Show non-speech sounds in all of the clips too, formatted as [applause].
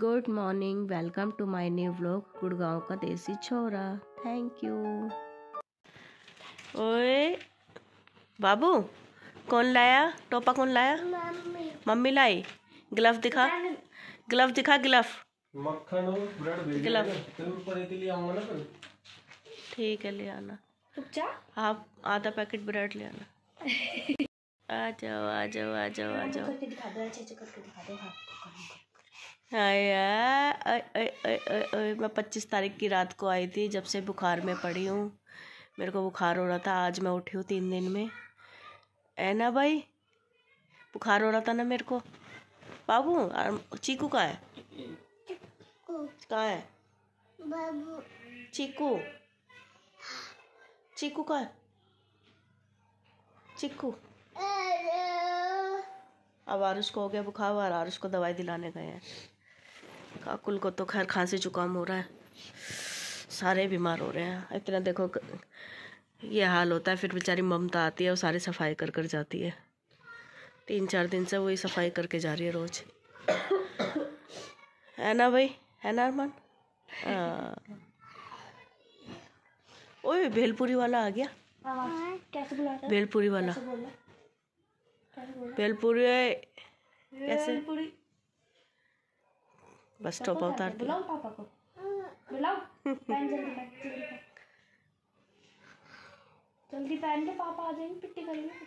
Good morning welcome to my new vlog Gurgaon का देसी छोरा थैंक यू ओए बाबू कौन लाया टोपा कौन लाया मम्मी मम्मी लाई ग्लव दिखा ग्लव दिखा ग्लव मक्खन तो ग्लव ठीक है ले आना अच्छा? आप आधा पैकेट ब्रेड ले आना [laughs] आ जाओ आ जाओ आ जाओ आ जाओ हाँ अरे मैं पच्चीस तारीख की रात को आई थी जब से बुखार में पड़ी हूँ मेरे को बुखार हो रहा था आज मैं उठी हूँ तीन दिन में है ना भाई बुखार हो रहा था ना मेरे को बाबू चीकू कहाँ है कहाँ है चीकू चीकू कहाँ है चीकू अब आरुष को हो गया बुखार और आरुष को दवाई दिलाने गए हैं काकुल को तो खैर खांसी जुकाम हो रहा है सारे बीमार हो रहे हैं इतना देखो ये हाल होता है फिर बेचारी ममता आती है और सारी सफाई कर कर जाती है तीन चार दिन से वही सफाई करके जा रही है रोज [coughs] है ना भाई है ना अरमान हाँ। ओए भेलपुरी वाला आ गया हाँ, कैसे बुलाता भेलपुरी वाला भेलपुरी कैसे बस टॉप उतार के बुलाओ पापा को बुलाओ पहन जल्दी पहन जल्दी जल्दी पहन के पापा आ जाएंगे पिट्टी करेंगे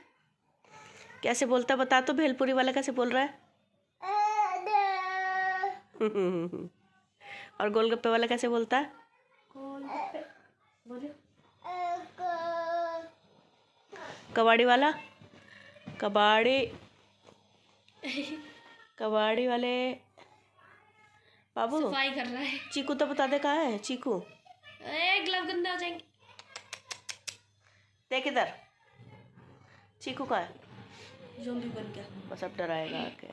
कैसे बोलता बता तो भेलपुरी वाला कैसे बोल रहा है [laughs] और गोलगप्पे वाला कैसे बोलता है कबाड़ी वाला कबाड़ी कबाड़ी वाले बाबू सफाई कर रहा है चीकू तो बता दे कहा है चीकू ग्लव गंदे हो जाएंगे देख इधर चीकू कहा है बन गया बस अब डराएगा आके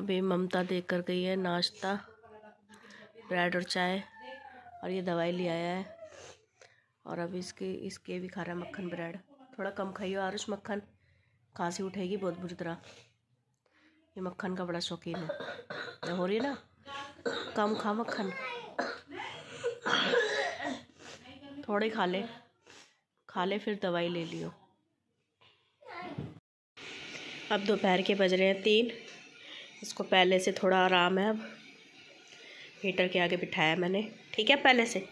अभी ममता देख कर गई है नाश्ता ब्रेड और चाय और ये दवाई ले आया है और अब इसके इसके भी खा रहा है मक्खन ब्रेड थोड़ा कम खाइए आरुष मक्खन खांसी उठेगी बहुत बुरी तरह ये मक्खन का बड़ा शौकीन है हो रही है ना कम खा मक्खन थोड़े खा ले खा ले फिर दवाई ले लियो अब दोपहर के बज रहे हैं तीन इसको पहले से थोड़ा आराम है अब हीटर के आगे बिठाया मैंने ठीक है पहले से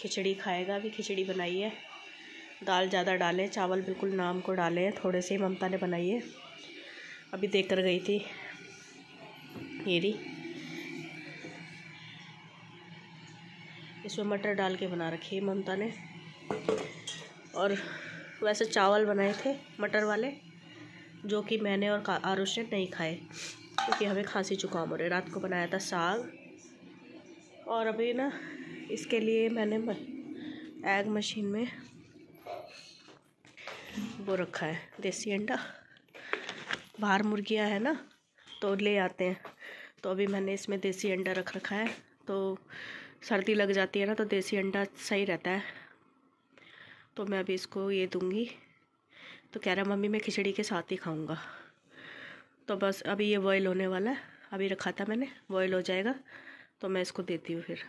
खिचड़ी खाएगा अभी खिचड़ी बनाई है दाल ज़्यादा डालें चावल बिल्कुल नाम को डालें थोड़े से ममता ने बनाई है अभी देख कर गई थी ये री इसमें मटर डाल के बना रखी है ममता ने और वैसे चावल बनाए थे मटर वाले जो कि मैंने और आरुष ने नहीं खाए क्योंकि हमें खांसी जुकाम हो रही रात को बनाया था साग और अभी ना इसके लिए मैंने एग मशीन में वो रखा है देसी अंडा बाहर मुर्गियाँ है ना तो ले आते हैं तो अभी मैंने इसमें देसी अंडा रख रखा है तो सर्दी लग जाती है ना तो देसी अंडा सही रहता है तो मैं अभी इसको ये दूँगी तो कह रहा मम्मी मैं खिचड़ी के साथ ही खाऊँगा तो बस अभी ये बॉयल होने वाला है अभी रखा था मैंने बॉयल हो जाएगा तो मैं इसको देती हूँ फिर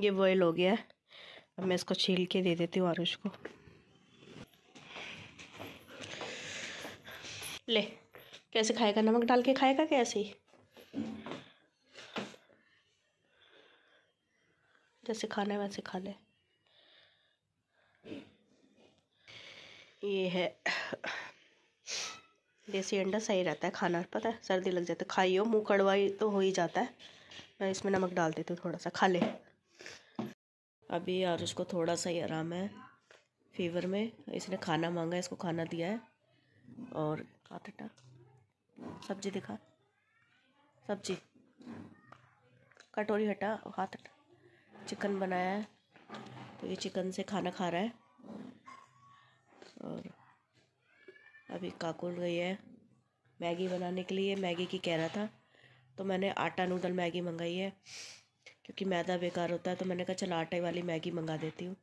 ये बॉयल हो गया है अब मैं इसको छील के दे देती हूँ आरुष को ले कैसे खाएगा नमक डाल के खाएगा कैसे जैसे खाना है वैसे खा ले ये है देसी अंडा सही रहता है खाना पता है सर्दी लग जाती तो है खाइयो मुंह कड़वाई तो हो ही जाता है मैं इसमें नमक डाल देती हूँ थोड़ा सा खा ले अभी यार उसको थोड़ा सा ही आराम है फीवर में इसने खाना मांगा इसको खाना दिया है और कहा था सब्जी दिखा सब्जी कटोरी हटा हाथ हटा चिकन बनाया है तो ये चिकन से खाना खा रहा है और अभी काकुल गई है मैगी बनाने के लिए मैगी की कह रहा था तो मैंने आटा नूडल मैगी मंगाई है क्योंकि मैदा बेकार होता है तो मैंने कहा चल आटे वाली मैगी मंगा देती हूँ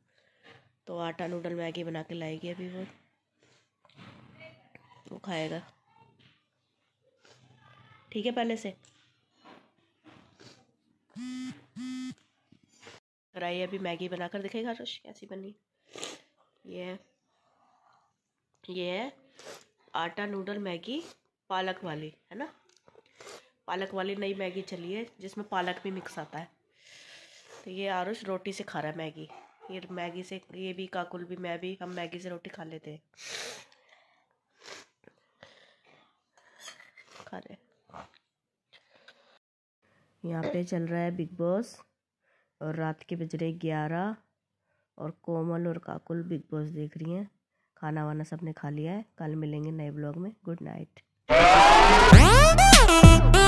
तो आटा नूडल मैगी बना के लाएगी अभी वो वो खाएगा ठीक है पहले से कराई अभी मैगी बनाकर दिखेगा रश कैसी बनी ये ये है आटा नूडल मैगी पालक वाली है ना पालक वाली नई मैगी चली है जिसमें पालक भी मिक्स आता है तो ये आरुष रोटी से खा रहा है मैगी ये मैगी से ये भी काकुल भी मैं भी हम मैगी से रोटी खा लेते हैं खा रहे यहाँ पे चल रहा है बिग बॉस और रात के बज रहे ग्यारह और कोमल और काकुल बिग बॉस देख रही हैं खाना वाना सबने खा लिया है कल मिलेंगे नए ब्लॉग में गुड नाइट